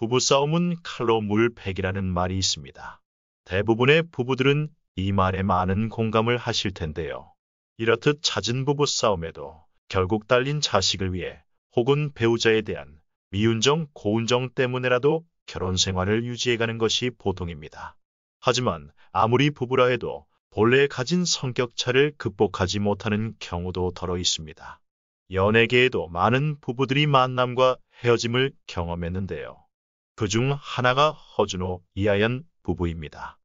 부부싸움은 칼로 물팩이라는 말이 있습니다. 대부분의 부부들은 이 말에 많은 공감을 하실 텐데요. 이렇듯 잦은 부부싸움에도 결국 딸린 자식을 위해 혹은 배우자에 대한 미운정, 고운정 때문에라도 결혼 생활을 유지해가는 것이 보통입니다. 하지만 아무리 부부라 해도 본래 가진 성격차를 극복하지 못하는 경우도 덜어 있습니다. 연예계에도 많은 부부들이 만남과 헤어짐을 경험했는데요. 그중 하나가 허준호, 이하연 부부입니다.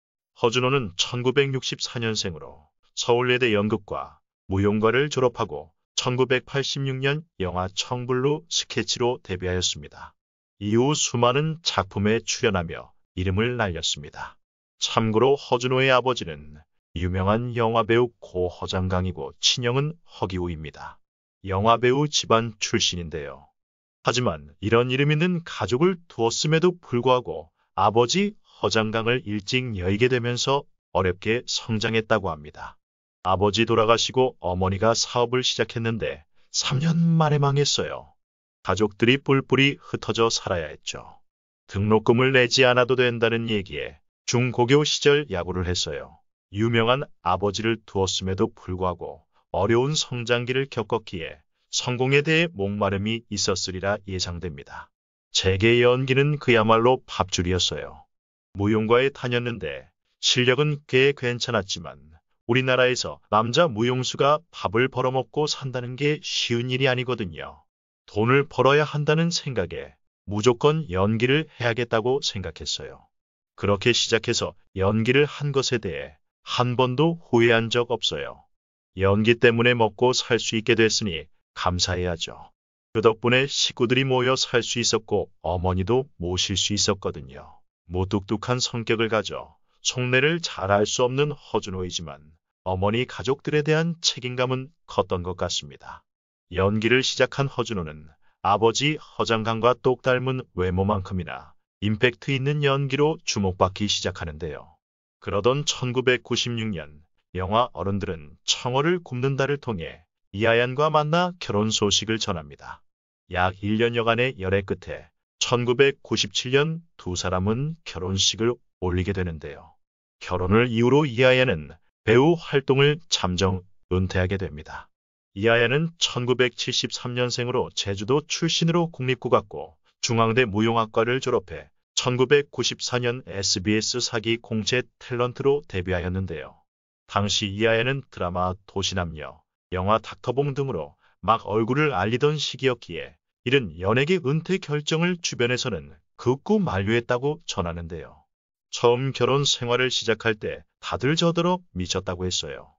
허준호는 1964년생으로 서울예대 연극과 무용과를 졸업하고 1986년 영화 청불로 스케치로 데뷔하였습니다. 이후 수많은 작품에 출연하며 이름을 날렸습니다. 참고로 허준호의 아버지는 유명한 영화배우 고허장강이고 친형은 허기우입니다 영화배우 집안 출신인데요. 하지만 이런 이름 있는 가족을 두었음에도 불구하고 아버지 허장강을 일찍 여의게 되면서 어렵게 성장했다고 합니다. 아버지 돌아가시고 어머니가 사업을 시작했는데 3년 만에 망했어요. 가족들이 뿔뿔이 흩어져 살아야 했죠. 등록금을 내지 않아도 된다는 얘기에 중고교 시절 야구를 했어요. 유명한 아버지를 두었음에도 불구하고 어려운 성장기를 겪었기에 성공에 대해 목마름이 있었으리라 예상됩니다. 제게 연기는 그야말로 밥줄이었어요. 무용과에 다녔는데 실력은 꽤 괜찮았지만 우리나라에서 남자 무용수가 밥을 벌어먹고 산다는 게 쉬운 일이 아니거든요. 돈을 벌어야 한다는 생각에 무조건 연기를 해야겠다고 생각했어요. 그렇게 시작해서 연기를 한 것에 대해 한 번도 후회한 적 없어요. 연기 때문에 먹고 살 수 있게 됐으니 감사해야죠. 그 덕분에 식구들이 모여 살 수 있었고 어머니도 모실 수 있었거든요. 무뚝뚝한 성격을 가져 속내를 잘 알 수 없는 허준호이지만 어머니 가족들에 대한 책임감은 컸던 것 같습니다. 연기를 시작한 허준호는 아버지 허장강과 똑 닮은 외모만큼이나 임팩트 있는 연기로 주목받기 시작하는데요. 그러던 1996년 영화 어른들은 청어를 굽는다를 통해 이하얀과 만나 결혼 소식을 전합니다. 약 1년여간의 열애 끝에 1997년 두 사람은 결혼식을 올리게 되는데요. 결혼을 이후로 이하얀은 배우 활동을 잠정 은퇴하게 됩니다. 이하야은 1973년생으로 제주도 출신으로 국립국악고 중앙대 무용학과를 졸업해 1994년 SBS 사기 공채 탤런트로 데뷔하였는데요. 당시 이하야은 드라마 도시남녀, 영화 닥터봉 등으로 막 얼굴을 알리던 시기였기에 이른 연예계 은퇴 결정을 주변에서는 극구 만류했다고 전하는데요. 처음 결혼 생활을 시작할 때 다들 저더러 미쳤다고 했어요.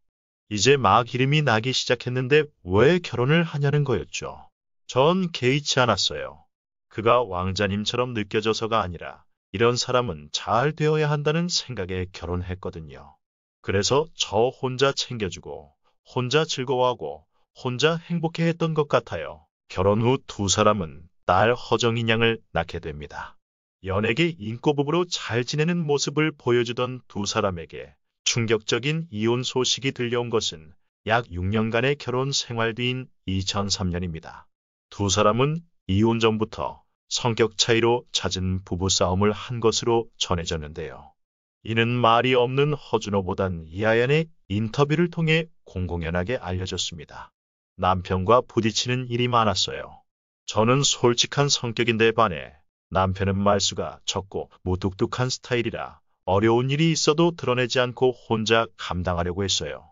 이제 막 이름이 나기 시작했는데 왜 결혼을 하냐는 거였죠. 전 개의치 않았어요. 그가 왕자님처럼 느껴져서가 아니라 이런 사람은 잘 되어야 한다는 생각에 결혼했거든요. 그래서 저 혼자 챙겨주고 혼자 즐거워하고 혼자 행복해 했던 것 같아요. 결혼 후 두 사람은 딸 허정인 양을 낳게 됩니다. 연예계 인꼬부부로 잘 지내는 모습을 보여주던 두 사람에게 충격적인 이혼 소식이 들려온 것은 약 6년간의 결혼 생활 뒤인 2003년입니다. 두 사람은 이혼 전부터 성격 차이로 잦은 부부싸움을 한 것으로 전해졌는데요. 이는 말이 없는 허준호보단 이하연의 인터뷰를 통해 공공연하게 알려졌습니다. 남편과 부딪히는 일이 많았어요. 저는 솔직한 성격인데 반해 남편은 말수가 적고 무뚝뚝한 스타일이라 어려운 일이 있어도 드러내지 않고 혼자 감당하려고 했어요.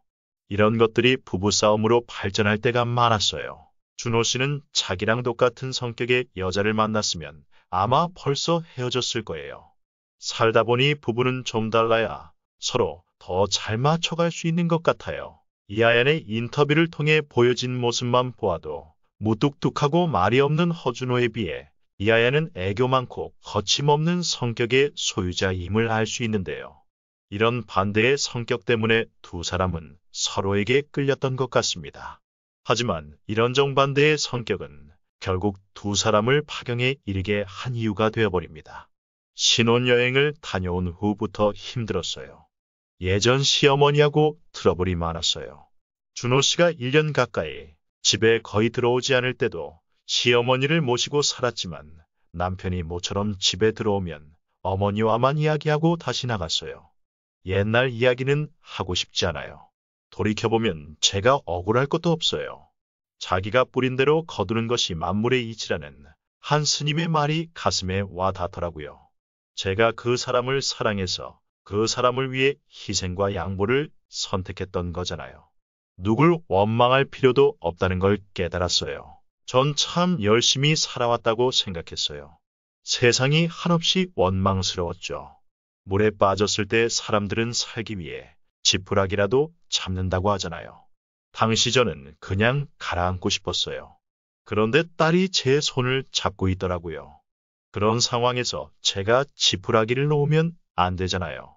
이런 것들이 부부싸움으로 발전할 때가 많았어요. 준호 씨는 자기랑 똑같은 성격의 여자를 만났으면 아마 벌써 헤어졌을 거예요. 살다 보니 부부는 좀 달라야 서로 더 잘 맞춰갈 수 있는 것 같아요. 이하연의 인터뷰를 통해 보여진 모습만 보아도 무뚝뚝하고 말이 없는 허준호에 비해 이하연은 애교 많고 거침없는 성격의 소유자임을 알 수 있는데요. 이런 반대의 성격 때문에 두 사람은 서로에게 끌렸던 것 같습니다. 하지만 이런 정반대의 성격은 결국 두 사람을 파경에 이르게 한 이유가 되어버립니다. 신혼여행을 다녀온 후부터 힘들었어요. 예전 시어머니하고 트러블이 많았어요. 준호 씨가 1년 가까이 집에 거의 들어오지 않을 때도 시어머니를 모시고 살았지만 남편이 모처럼 집에 들어오면 어머니와만 이야기하고 다시 나갔어요. 옛날 이야기는 하고 싶지 않아요. 돌이켜보면 제가 억울할 것도 없어요. 자기가 뿌린 대로 거두는 것이 만물의 이치라는 한 스님의 말이 가슴에 와 닿더라고요. 제가 그 사람을 사랑해서 그 사람을 위해 희생과 양보를 선택했던 거잖아요. 누굴 원망할 필요도 없다는 걸 깨달았어요. 전 참 열심히 살아왔다고 생각했어요. 세상이 한없이 원망스러웠죠. 물에 빠졌을 때 사람들은 살기 위해 지푸라기라도 잡는다고 하잖아요. 당시 저는 그냥 가라앉고 싶었어요. 그런데 딸이 제 손을 잡고 있더라고요. 그런 상황에서 제가 지푸라기를 놓으면 안 되잖아요.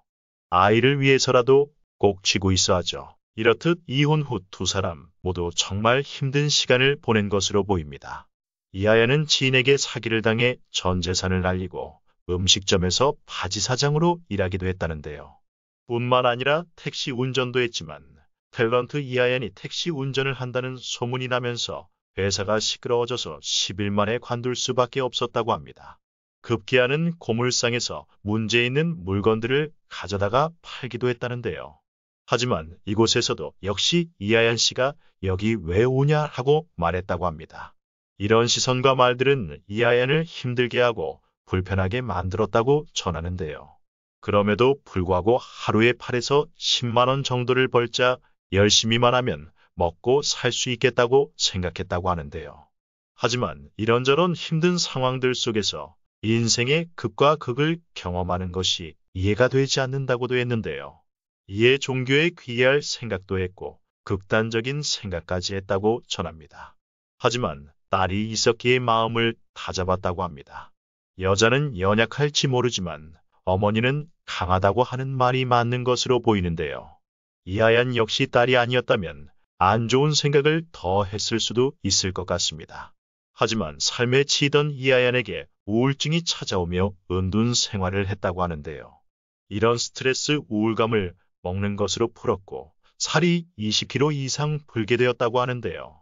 아이를 위해서라도 꼭 쥐고 있어 야죠 이렇듯 이혼 후 두 사람 모두 정말 힘든 시간을 보낸 것으로 보입니다. 이하야는 지인에게 사기를 당해 전 재산을 날리고 음식점에서 바지 사장으로 일하기도 했다는데요. 뿐만 아니라 택시 운전도 했지만 탤런트 이하연이 택시 운전을 한다는 소문이 나면서 회사가 시끄러워져서 10일 만에 관둘 수밖에 없었다고 합니다. 급기야는 고물상에서 문제 있는 물건들을 가져다가 팔기도 했다는데요. 하지만 이곳에서도 역시 이하연 씨가 여기 왜 오냐 하고 말했다고 합니다. 이런 시선과 말들은 이하연을 힘들게 하고 불편하게 만들었다고 전하는데요. 그럼에도 불구하고 하루에 팔에서 10만원 정도를 벌자 열심히만 하면 먹고 살 수 있겠다고 생각했다고 하는데요. 하지만 이런저런 힘든 상황들 속에서 인생의 극과 극을 경험하는 것이 이해가 되지 않는다고도 했는데요. 이에 종교에 귀할 의 생각도 했고 극단적인 생각까지 했다고 전합니다. 하지만 딸이 이석기의 마음을 다잡았다고 합니다. 여자는 연약할지 모르지만 어머니는 강하다고 하는 말이 맞는 것으로 보이는데요. 이하얀 역시 딸이 아니었다면 안 좋은 생각을 더 했을 수도 있을 것 같습니다. 하지만 삶에 치던 이하얀에게 우울증이 찾아오며 은둔 생활을 했다고 하는데요. 이런 스트레스 우울감을 먹는 것으로 풀었고 살이 20kg 이상 불게 되었다고 하는데요.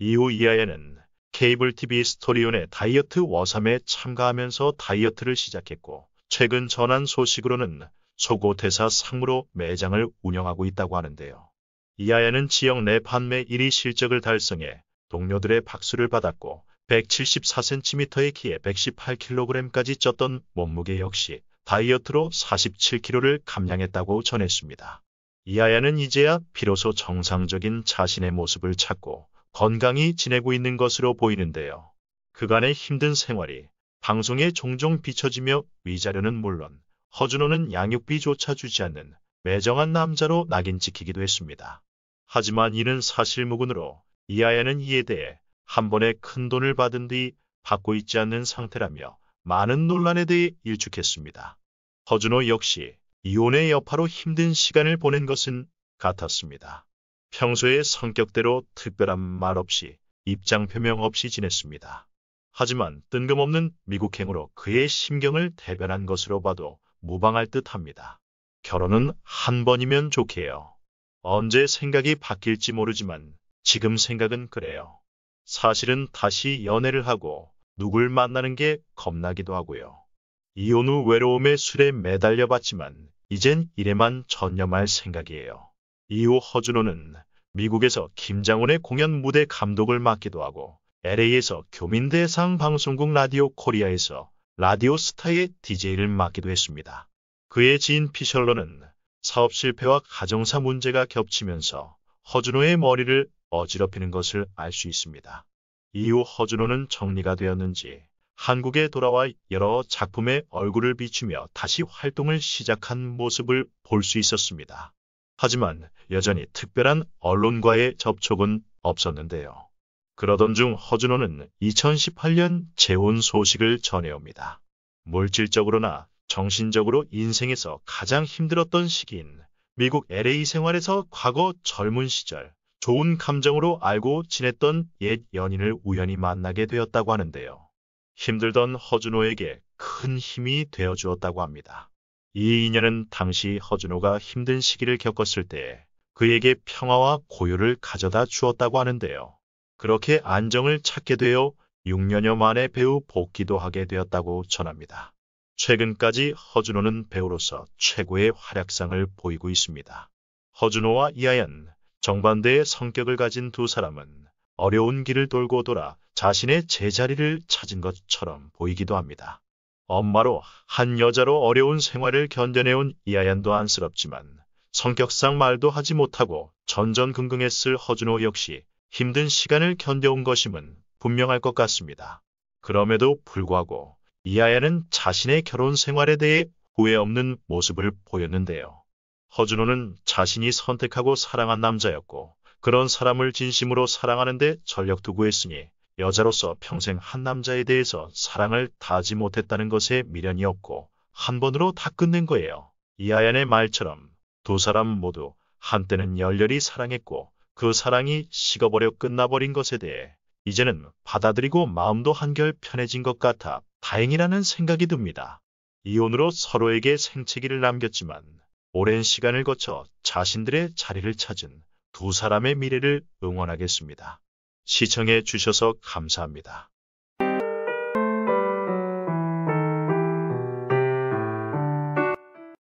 이후 이하에는 케이블 TV 스토리온의 다이어트 워삼에 참가하면서 다이어트를 시작했고 최근 전한 소식으로는 소고대사 상무로 매장을 운영하고 있다고 하는데요. 이하에는 지역 내 판매 1위 실적을 달성해 동료들의 박수를 받았고 174cm의 키에 118kg까지 쪘던 몸무게 역시 다이어트로 47kg를 감량했다고 전했습니다. 이하야는 이제야 비로소 정상적인 자신의 모습을 찾고 건강히 지내고 있는 것으로 보이는데요. 그간의 힘든 생활이 방송에 종종 비춰지며 위자료는 물론 허준호는 양육비조차 주지 않는 매정한 남자로 낙인 찍히기도 했습니다. 하지만 이는 사실무근으로 이하야는 이에 대해 한 번에 큰 돈을 받은 뒤 받고 있지 않는 상태라며 많은 논란에 대해 일축했습니다. 허준호 역시 이혼의 여파로 힘든 시간을 보낸 것은 같았습니다. 평소의 성격대로 특별한 말 없이 입장 표명 없이 지냈습니다. 하지만 뜬금없는 미국행으로 그의 심경을 대변한 것으로 봐도 무방할 듯합니다. 결혼은 한 번이면 좋게요. 언제 생각이 바뀔지 모르지만 지금 생각은 그래요. 사실은 다시 연애를 하고 누굴 만나는 게 겁나기도 하고요. 이혼 후외로움의 술에 매달려 봤지만 이젠 일에만 전념할 생각이에요. 이후 허준호는 미국에서 김장훈의 공연 무대 감독을 맡기도 하고 LA에서 교민대상 방송국 라디오 코리아에서 라디오 스타의 DJ를 맡기도 했습니다. 그의 지인 피셜러는 사업 실패와 가정사 문제가 겹치면서 허준호의 머리를 어지럽히는 것을 알 수 있습니다. 이후 허준호는 정리가 되었는지 한국에 돌아와 여러 작품에 얼굴을 비추며 다시 활동을 시작한 모습을 볼 수 있었습니다. 하지만 여전히 특별한 언론과의 접촉은 없었는데요. 그러던 중 허준호는 2018년 재혼 소식을 전해옵니다. 물질적으로나 정신적으로 인생에서 가장 힘들었던 시기인 미국 LA 생활에서 과거 젊은 시절 좋은 감정으로 알고 지냈던 옛 연인을 우연히 만나게 되었다고 하는데요. 힘들던 허준호에게 큰 힘이 되어 주었다고 합니다. 이 인연은 당시 허준호가 힘든 시기를 겪었을 때 그에게 평화와 고요를 가져다 주었다고 하는데요. 그렇게 안정을 찾게 되어 6년여 만에 배우 복귀도 하게 되었다고 전합니다. 최근까지 허준호는 배우로서 최고의 활약상을 보이고 있습니다. 허준호와 이하연, 정반대의 성격을 가진 두 사람은 어려운 길을 돌고 돌아 자신의 제자리를 찾은 것처럼 보이기도 합니다. 엄마로 한 여자로 어려운 생활을 견뎌내온 이하얀도 안쓰럽지만 성격상 말도 하지 못하고 전전긍긍했을 허준호 역시 힘든 시간을 견뎌온 것임은 분명할 것 같습니다. 그럼에도 불구하고 이하야은 자신의 결혼 생활에 대해 후회 없는 모습을 보였는데요. 허준호는 자신이 선택하고 사랑한 남자였고 그런 사람을 진심으로 사랑하는데 전력 두고 했으니 여자로서 평생 한 남자에 대해서 사랑을 다하지 못했다는 것에 미련이 없고 한 번으로 다 끝낸 거예요. 이하연의 말처럼 두 사람 모두 한때는 열렬히 사랑했고 그 사랑이 식어버려 끝나버린 것에 대해 이제는 받아들이고 마음도 한결 편해진 것 같아 다행이라는 생각이 듭니다. 이혼으로 서로에게 생채기를 남겼지만 오랜 시간을 거쳐 자신들의 자리를 찾은 두 사람의 미래를 응원하겠습니다. 시청해 주셔서 감사합니다.